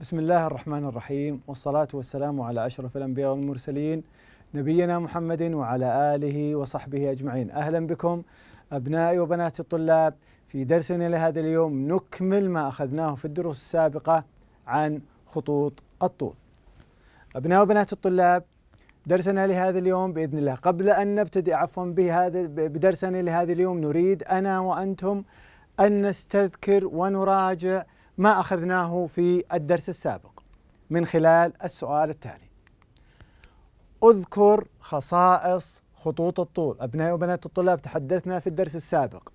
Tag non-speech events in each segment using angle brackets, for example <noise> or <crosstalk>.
بسم الله الرحمن الرحيم والصلاة والسلام على أشرف الأنبياء والمرسلين نبينا محمد وعلى آله وصحبه أجمعين أهلا بكم أبنائي وبنات الطلاب في درسنا لهذا اليوم نكمل ما أخذناه في الدروس السابقة عن خطوط الطول أبناء وبنات الطلاب درسنا لهذا اليوم بإذن الله قبل أن نبتدئ عفوا بهذا بدرسنا لهذا اليوم نريد أنا وأنتم أن نستذكر ونراجع ما أخذناه في الدرس السابق من خلال السؤال التالي أذكر خصائص خطوط الطول أبنائي وبنات الطلاب تحدثنا في الدرس السابق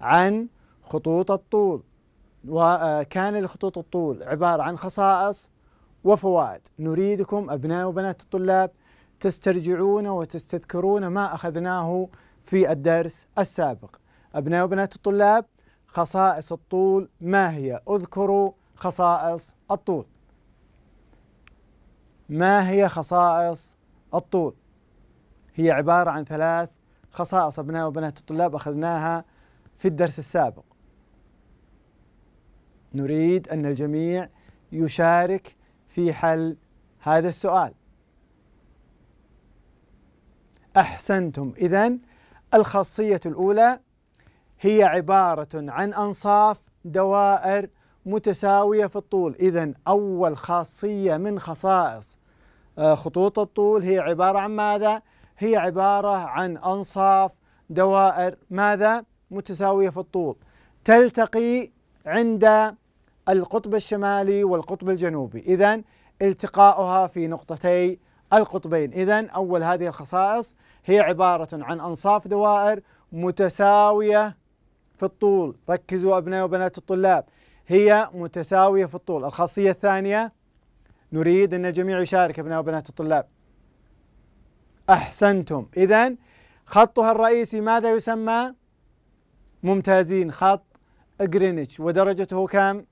عن خطوط الطول وكان آه، لخطوط الطول عبارة عن خصائص وفوائد نريدكم أبناء وبنات الطلاب تسترجعون وتستذكرون ما أخذناه في الدرس السابق أبناء وبنات الطلاب خصائص الطول ما هي اذكروا خصائص الطول ما هي خصائص الطول هي عبارة عن ثلاث خصائص أبناء وبنات الطلاب أخذناها في الدرس السابق نريد أن الجميع يشارك في حل هذا السؤال أحسنتم إذن الخاصية الأولى هي عبارة عن أنصاف دوائر متساوية في الطول إذا أول خاصية من خصائص آه، خطوط الطول هي عبارة عن ماذا؟ هي عبارة عن أنصاف دوائر ماذا؟ متساوية في الطول تلتقي عند القطب الشمالي والقطب الجنوبي إذا التقاؤها في نقطتي القطبين إذا أول هذه الخصائص هي عبارة عن أنصاف دوائر متساوية في الطول ركزوا أبناء وبنات الطلاب هي متساوية في الطول الخاصية الثانية نريد أن الجميع يشارك أبناء وبنات الطلاب أحسنتم إذا خطها الرئيسي ماذا يسمى ممتازين خط جرينتش ودرجته كم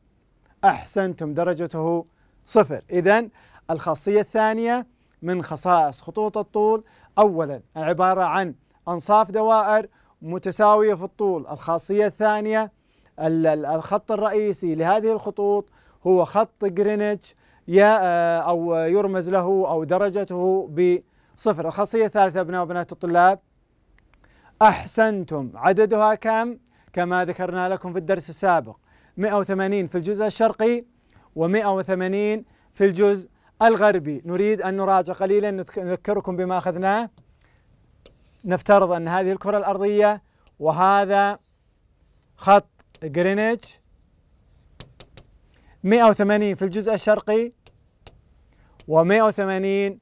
أحسنتم درجته صفر إذا الخاصية الثانية من خصائص خطوط الطول أولا عبارة عن أنصاف دوائر متساوية في الطول الخاصية الثانية الخط الرئيسي لهذه الخطوط هو خط جرينتش يا آه، أو يرمز له أو درجته بصفر الخاصية الثالثة أبناء وبنات الطلاب أحسنتم عددها كم؟ كما ذكرنا لكم في الدرس السابق 180 في الجزء الشرقي و180 في الجزء الغربي نريد أن نراجع قليلا نذكركم بما أخذناه نفترض أن هذه الكرة الأرضية وهذا خط جرينتش 180 في الجزء الشرقي و180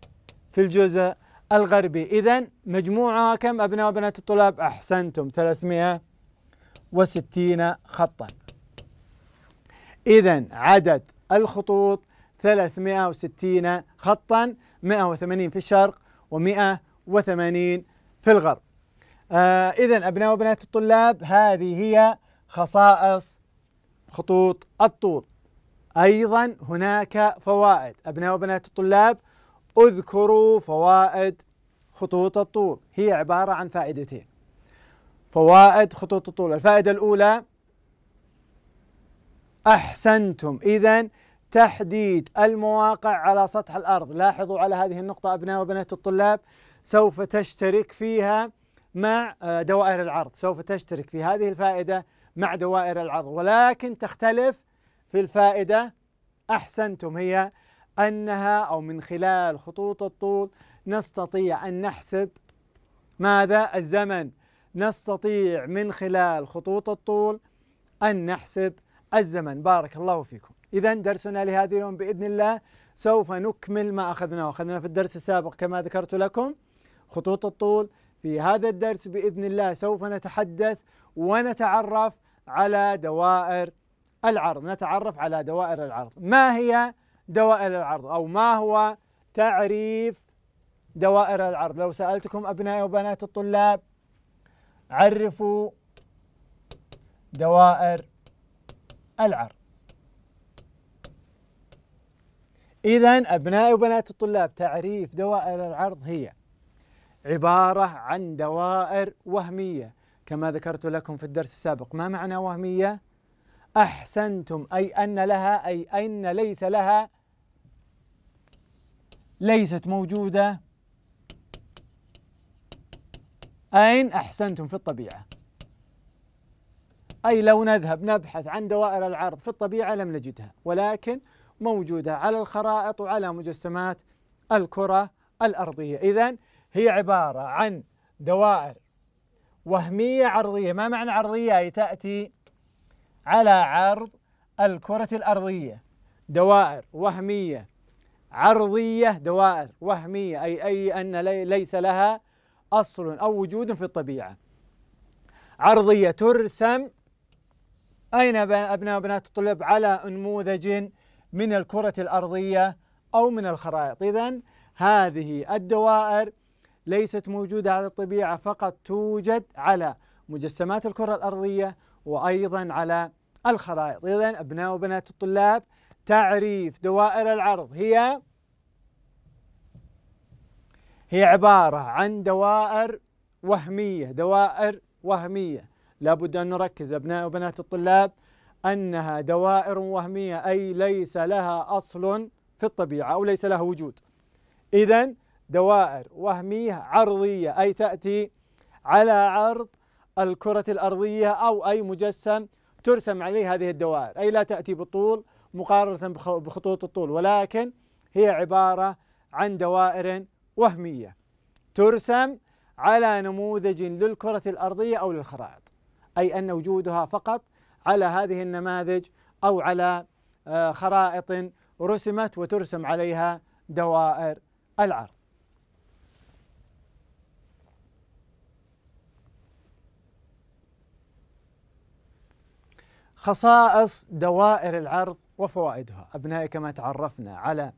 في الجزء الغربي إذا مجموعها كم أبناء وبنات الطلاب أحسنتم 360 خطا إذا عدد الخطوط 360 خطا 180 في الشرق و180 في الغرب آه إذا أبناء وبنات الطلاب هذه هي خصائص خطوط الطول أيضا هناك فوائد أبناء وبنات الطلاب اذكروا فوائد خطوط الطول هي عبارة عن فائدتين فوائد خطوط الطول الفائدة الأولى أحسنتم إذا تحديد المواقع على سطح الأرض لاحظوا على هذه النقطة أبناء وبنات الطلاب سوف تشترك فيها مع آه، دوائر العرض سوف تشترك في هذه الفائدة مع دوائر العرض ولكن تختلف في الفائدة أحسنتم هي أنها أو من خلال خطوط الطول نستطيع أن نحسب ماذا الزمن نستطيع من خلال خطوط الطول أن نحسب الزمن بارك الله فيكم إذا درسنا لهذا اليوم بإذن الله سوف نكمل ما أخذناه أخذنا في الدرس السابق كما ذكرت لكم خطوط الطول في هذا الدرس باذن الله سوف نتحدث ونتعرف على دوائر العرض نتعرف على دوائر العرض ما هي دوائر العرض او ما هو تعريف دوائر العرض لو سالتكم ابنائي وبنات الطلاب عرفوا دوائر العرض إذا أبنائي وبنات الطلاب تعريف دوائر العرض هي عبارة عن دوائر وهمية كما ذكرت لكم في الدرس السابق ما معنى وهمية؟ أحسنتم أي أن لها أي أن ليس لها ليست موجودة أين أحسنتم في الطبيعة أي لو نذهب نبحث عن دوائر العرض في الطبيعة لم نجدها ولكن موجودة على الخرائط وعلى مجسمات الكرة الأرضية إذن هي عبارة عن دوائر وهمية عرضية ما معنى عرضية أي تأتي على عرض الكرة الأرضية دوائر وهمية عرضية دوائر وهمية أي أي أن ليس لها أصل أو وجود في الطبيعة عرضية ترسم أين أبناء وبنات الطلاب على أنموذج من الكرة الأرضية أو من الخرائط إذا هذه الدوائر ليست موجودة على الطبيعة فقط توجد على مجسمات الكرة الأرضية وأيضا على الخرائط إذا أبناء وبنات الطلاب تعريف دوائر العرض هي هي عبارة عن دوائر وهمية دوائر وهمية لابد أن نركز أبناء وبنات الطلاب أنها دوائر وهمية أي ليس لها أصل في الطبيعة أو ليس لها وجود إذا دوائر وهمية عرضية أي تأتي على عرض الكرة الأرضية أو أي مجسم ترسم عليه هذه الدوائر أي لا تأتي بطول مقارنة بخطوط الطول ولكن هي عبارة عن دوائر وهمية ترسم على نموذج للكرة الأرضية أو للخرائط أي أن وجودها فقط على هذه النماذج أو على آه، خرائط رسمت وترسم عليها دوائر العرض خصائص دوائر العرض وفوائدها أبنائي كما تعرفنا على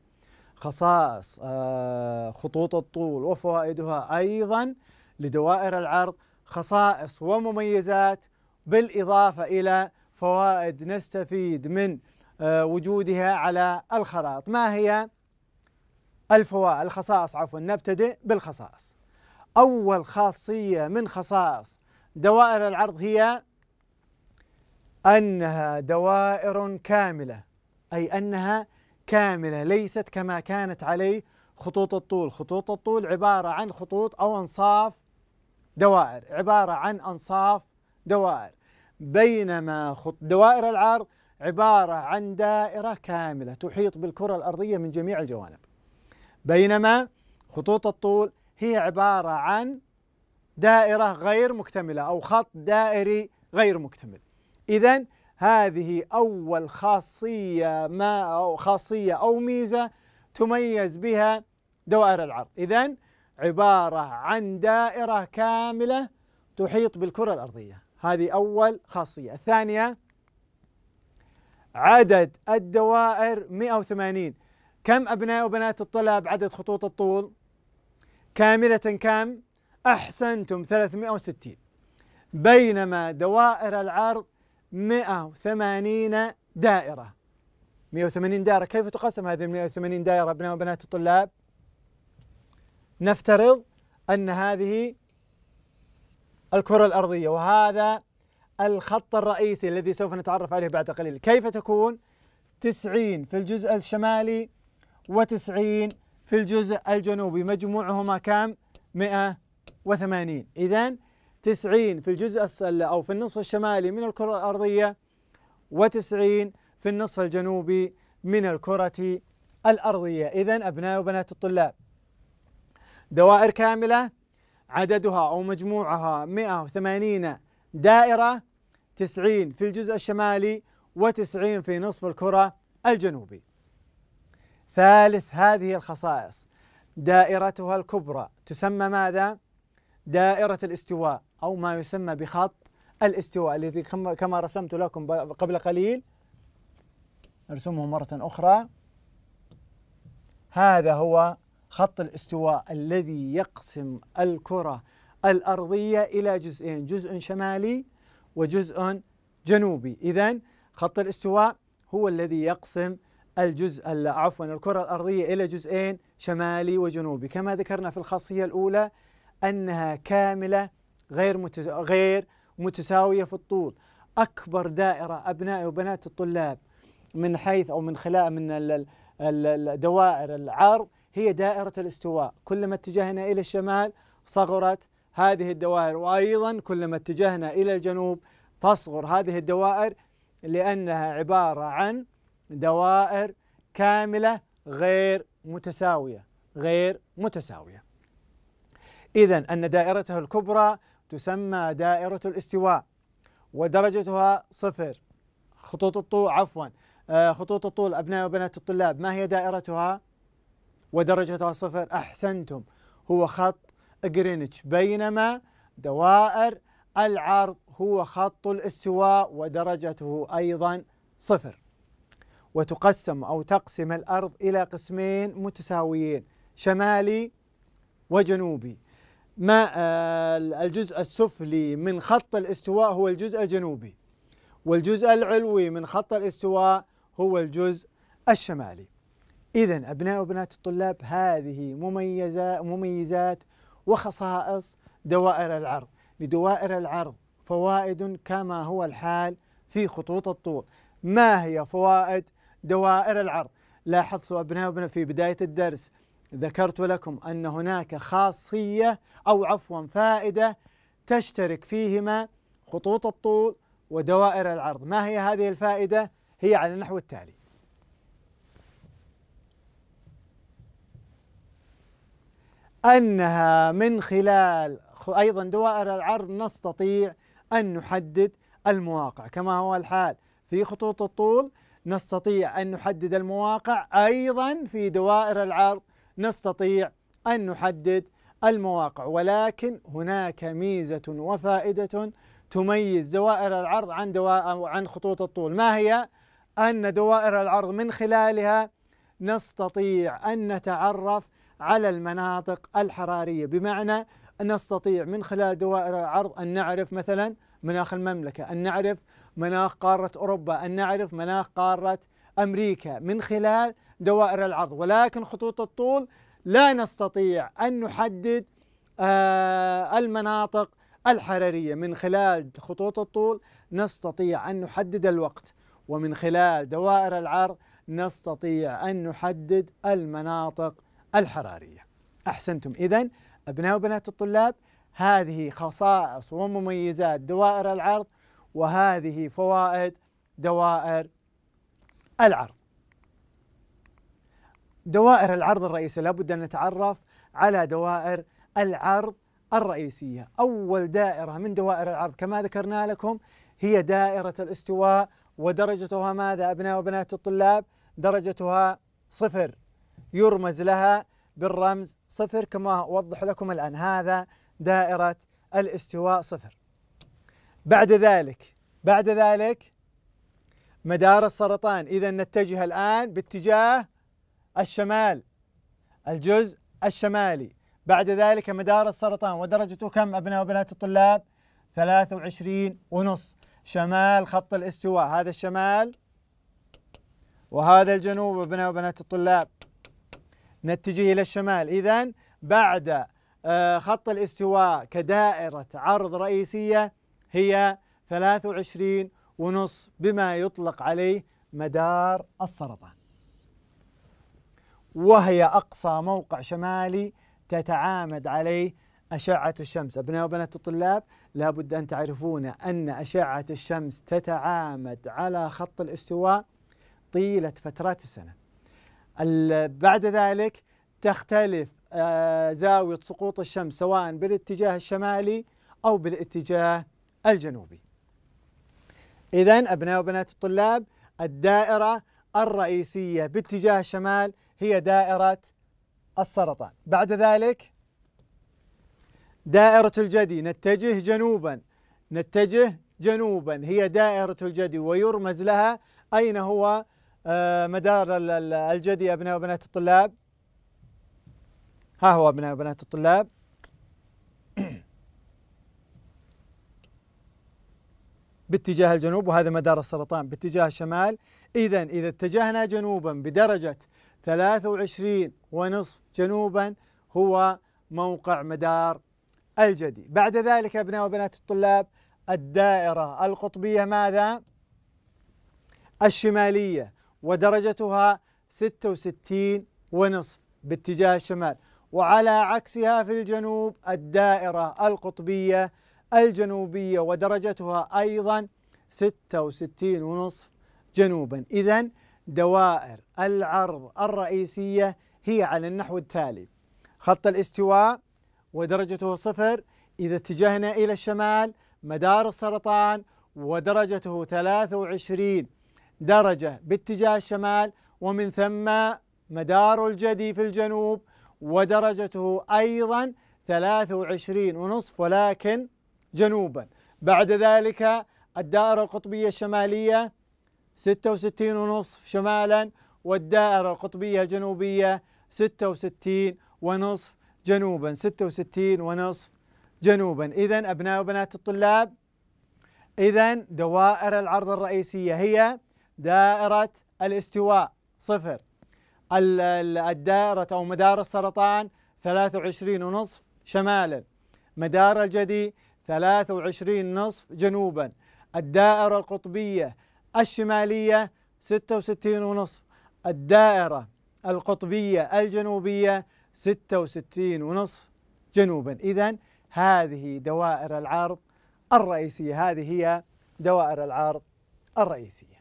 خصائص آه، خطوط الطول وفوائدها أيضا لدوائر العرض خصائص ومميزات بالإضافة إلى فوائد نستفيد من آه، وجودها على الخرائط ما هي الفوائد الخصائص عفوا نبتدئ بالخصائص أول خاصية من خصائص دوائر العرض هي أنها دوائر كاملة أي أنها كاملة ليست كما كانت عليه خطوط الطول خطوط الطول عبارة عن خطوط أو أنصاف دوائر عبارة عن أنصاف دوائر بينما دوائر العرض عبارة عن دائرة كاملة تحيط بالكرة الأرضية من جميع الجوانب بينما خطوط الطول هي عبارة عن دائرة غير مكتملة أو خط دائري غير مكتمل إذا هذه أول خاصية ما أو خاصية أو ميزة تميز بها دوائر العرض إذا عبارة عن دائرة كاملة تحيط بالكرة الأرضية هذه أول خاصية الثانية عدد الدوائر 180 كم أبناء وبنات الطلاب عدد خطوط الطول كاملة كم أحسنتم 360 بينما دوائر العرض 180 دائرة 180 دائرة كيف تقسم هذه ال 180 دائرة أبناء وبنات الطلاب؟ نفترض أن هذه الكرة الأرضية وهذا الخط الرئيسي الذي سوف نتعرف عليه بعد قليل كيف تكون 90 في الجزء الشمالي و90 في الجزء الجنوبي مجموعهما كام 180 إذا 90 في الجزء أو في النصف الشمالي من الكرة الأرضية و90 في النصف الجنوبي من الكرة الأرضية إذا أبناء وبنات الطلاب دوائر كاملة عددها أو مجموعها 180 دائرة 90 في الجزء الشمالي و90 في نصف الكرة الجنوبي ثالث هذه الخصائص دائرتها الكبرى تسمى ماذا؟ دائرة الاستواء أو ما يسمى بخط الاستواء الذي كما رسمت لكم قبل قليل نرسمه مرة أخرى هذا هو خط الاستواء الذي يقسم الكرة الأرضية إلى جزئين جزء شمالي وجزء جنوبي إذا خط الاستواء هو الذي يقسم الجزء عفوا الكرة الأرضية إلى جزئين شمالي وجنوبي كما ذكرنا في الخاصية الأولى أنها كاملة غير متس... غير متساويه في الطول اكبر دائره ابنائي وبنات الطلاب من حيث او من خلال من الدوائر العرض هي دائره الاستواء كلما اتجهنا الى الشمال صغرت هذه الدوائر وايضا كلما اتجهنا الى الجنوب تصغر هذه الدوائر لانها عباره عن دوائر كامله غير متساويه غير متساويه اذا ان دائرته الكبرى تسمى دائرة الاستواء ودرجتها صفر خطوط الطول عفوا آه، خطوط الطول أبناء وبنات الطلاب ما هي دائرتها ودرجتها صفر أحسنتم هو خط جرينتش بينما دوائر العرض هو خط الاستواء ودرجته أيضا صفر وتقسم أو تقسم الأرض إلى قسمين متساويين شمالي وجنوبي ما آه، الجزء السفلي من خط الاستواء هو الجزء الجنوبي والجزء العلوي من خط الاستواء هو الجزء الشمالي إذا أبناء وبنات الطلاب هذه مميزات وخصائص دوائر العرض لدوائر العرض فوائد كما هو الحال في خطوط الطول ما هي فوائد دوائر العرض لاحظتوا أبناء وبنات في بداية الدرس ذكرت لكم أن هناك خاصية أو عفوا فائدة تشترك فيهما خطوط الطول ودوائر العرض ما هي هذه الفائدة؟ هي على النحو التالي أنها من خلال أيضا دوائر العرض نستطيع أن نحدد المواقع كما هو الحال في خطوط الطول نستطيع أن نحدد المواقع أيضا في دوائر العرض نستطيع أن نحدد المواقع ولكن هناك ميزة وفائدة تميز دوائر العرض عن عن خطوط الطول ما هي؟ أن دوائر العرض من خلالها نستطيع أن نتعرف على المناطق الحرارية بمعنى نستطيع من خلال دوائر العرض أن نعرف مثلا مناخ المملكة أن نعرف مناخ قارة أوروبا أن نعرف مناخ قارة أمريكا من خلال دوائر العرض ولكن خطوط الطول لا نستطيع أن نحدد آه، المناطق الحرارية من خلال خطوط الطول نستطيع أن نحدد الوقت ومن خلال دوائر العرض نستطيع أن نحدد المناطق الحرارية أحسنتم إذا أبناء وبنات الطلاب هذه خصائص ومميزات دوائر العرض وهذه فوائد دوائر العرض دوائر العرض الرئيسية لابد أن نتعرف على دوائر العرض الرئيسية أول دائرة من دوائر العرض كما ذكرنا لكم هي دائرة الاستواء ودرجتها ماذا أبناء وبنات الطلاب درجتها صفر يرمز لها بالرمز صفر كما أوضح لكم الآن هذا دائرة الاستواء صفر بعد ذلك بعد ذلك مدار السرطان إذا نتجه الآن باتجاه الشمال الجزء الشمالي بعد ذلك مدار السرطان ودرجته كم أبناء وبنات الطلاب 23 ونص شمال خط الاستواء هذا الشمال وهذا الجنوب أبناء وبنات الطلاب نتجه إلى الشمال إذا بعد آه، خط الاستواء كدائرة عرض رئيسية هي 23 ونص بما يطلق عليه مدار السرطان وهي أقصى موقع شمالي تتعامد عليه أشعة الشمس أبناء وبنات الطلاب لابد أن تعرفون أن أشعة الشمس تتعامد على خط الاستواء طيلة فترات السنة بعد ذلك تختلف آه، زاوية سقوط الشمس سواء بالاتجاه الشمالي أو بالاتجاه الجنوبي إذا أبناء وبنات الطلاب الدائرة الرئيسية باتجاه الشمال هي دائرة السرطان بعد ذلك دائرة الجدي نتجه جنوبا نتجه جنوبا هي دائرة الجدي ويرمز لها أين هو آه، مدار الجدي أبناء وبنات الطلاب ها هو أبناء وبنات الطلاب <clears throat> باتجاه الجنوب وهذا مدار السرطان باتجاه الشمال إذا إذا اتجهنا جنوبا بدرجة 23 ونصف جنوبا هو موقع مدار الجدي بعد ذلك أبناء وبنات الطلاب الدائرة القطبية ماذا؟ الشمالية ودرجتها 66 ونصف باتجاه الشمال وعلى عكسها في الجنوب الدائرة القطبية الجنوبية ودرجتها أيضا 66 ونصف جنوبا إذا دوائر العرض الرئيسية هي على النحو التالي خط الاستواء ودرجته صفر إذا اتجهنا إلى الشمال مدار السرطان ودرجته 23 درجة باتجاه الشمال ومن ثم مدار الجدي في الجنوب ودرجته أيضا 23 ونصف ولكن جنوبا بعد ذلك الدائرة القطبية الشمالية 66 ونصف شمالا والدائرة القطبية الجنوبية 66 ونصف جنوبا 66 ونصف جنوبا إذا أبناء وبنات الطلاب إذا دوائر العرض الرئيسية هي دائرة الاستواء صفر الدائرة أو مدار السرطان 23 ونصف شمالا مدار الجدي 23 نصف جنوبا الدائرة القطبية الشمالية 66 ونصف الدائرة القطبية الجنوبية 66 ونصف جنوبا إذا هذه دوائر العرض الرئيسية هذه هي دوائر العرض الرئيسية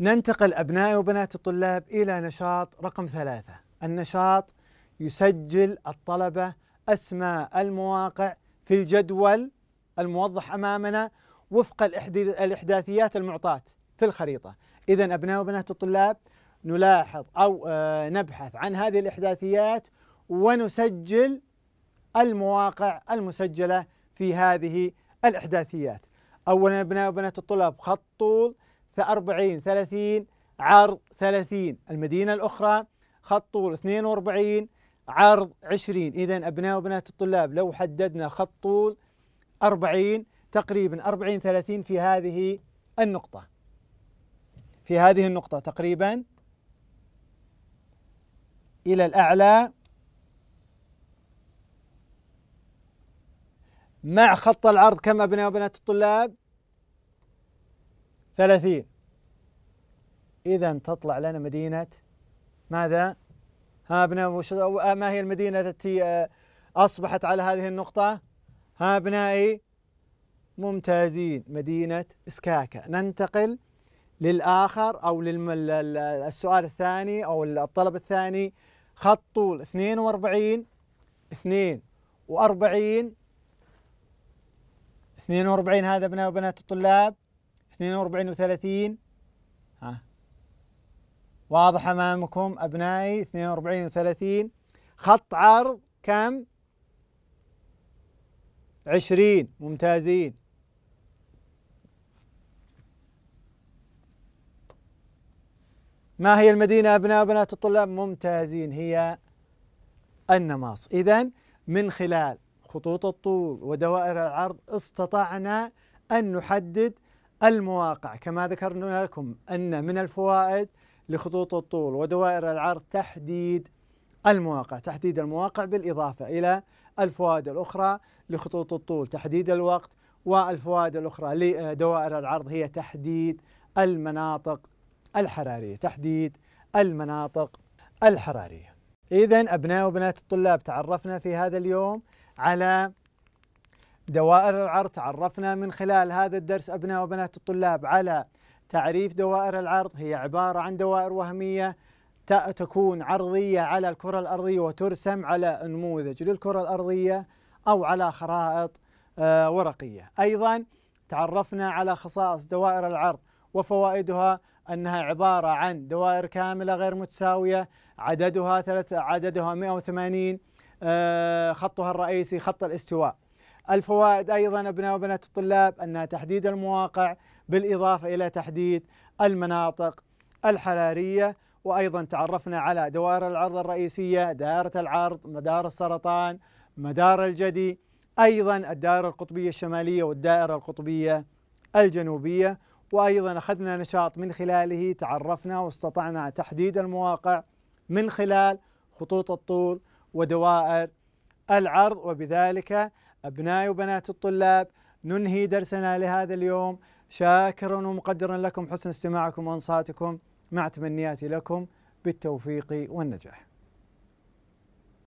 ننتقل أبنائي وبنات الطلاب إلى نشاط رقم ثلاثة النشاط يسجل الطلبة أسماء المواقع في الجدول الموضح امامنا وفق الاحداثيات المعطاه في الخريطه، اذا ابناء وبنات الطلاب نلاحظ او آه، نبحث عن هذه الاحداثيات ونسجل المواقع المسجله في هذه الاحداثيات. اولا ابناء وبنات الطلاب خط طول 40 30 عرض 30 المدينه الاخرى خط طول 42 عرض 20 إذا أبناء وبنات الطلاب لو حددنا خط طول 40 تقريبا 40 30 في هذه النقطة في هذه النقطة تقريبا إلى الأعلى مع خط العرض كم أبناء وبنات الطلاب؟ 30 إذا تطلع لنا مدينة ماذا؟ ها أبناء ما هي المدينة التي آه، أصبحت على هذه النقطة؟ ها أبنائي ممتازين مدينة إسكاكا ننتقل للآخر أو للسؤال الثاني أو الطلب الثاني خط طول 42 42 42 هذا أبناء وبنات الطلاب 42 و30 ها واضح أمامكم أبنائي 42 و30 خط عرض كم عشرين ممتازين ما هي المدينة أبناء وبنات الطلاب ممتازين هي النماص إذا من خلال خطوط الطول ودوائر العرض استطعنا أن نحدد المواقع كما ذكرنا لكم أن من الفوائد لخطوط الطول ودوائر العرض تحديد المواقع تحديد المواقع بالإضافة إلى الفوائد الأخرى لخطوط الطول تحديد الوقت والفوائد الأخرى لدوائر العرض هي تحديد المناطق الحرارية تحديد المناطق الحرارية إذا أبناء وبنات الطلاب تعرفنا في هذا اليوم على دوائر العرض تعرفنا من خلال هذا الدرس أبناء وبنات الطلاب على تعريف دوائر العرض هي عبارة عن دوائر وهمية تكون عرضية على الكرة الأرضية وترسم على نموذج للكرة الأرضية أو على خرائط آه، ورقية أيضا تعرفنا على خصائص دوائر العرض وفوائدها أنها عبارة عن دوائر كاملة غير متساوية عددها ثلاث عددها 180 آه، خطها الرئيسي خط الاستواء الفوائد أيضا أبناء وبنات الطلاب أنها تحديد المواقع بالإضافة إلى تحديد المناطق الحرارية وأيضا تعرفنا على دوائر العرض الرئيسية دائرة العرض مدار السرطان مدار الجدي أيضا الدائرة القطبية الشمالية والدائرة القطبية الجنوبية وأيضا أخذنا نشاط من خلاله تعرفنا واستطعنا تحديد المواقع من خلال خطوط الطول ودوائر العرض وبذلك أبنائي وبنات الطلاب ننهي درسنا لهذا اليوم شاكرا ومقدرا لكم حسن استماعكم وانصاتكم مع تمنياتي لكم بالتوفيق والنجاح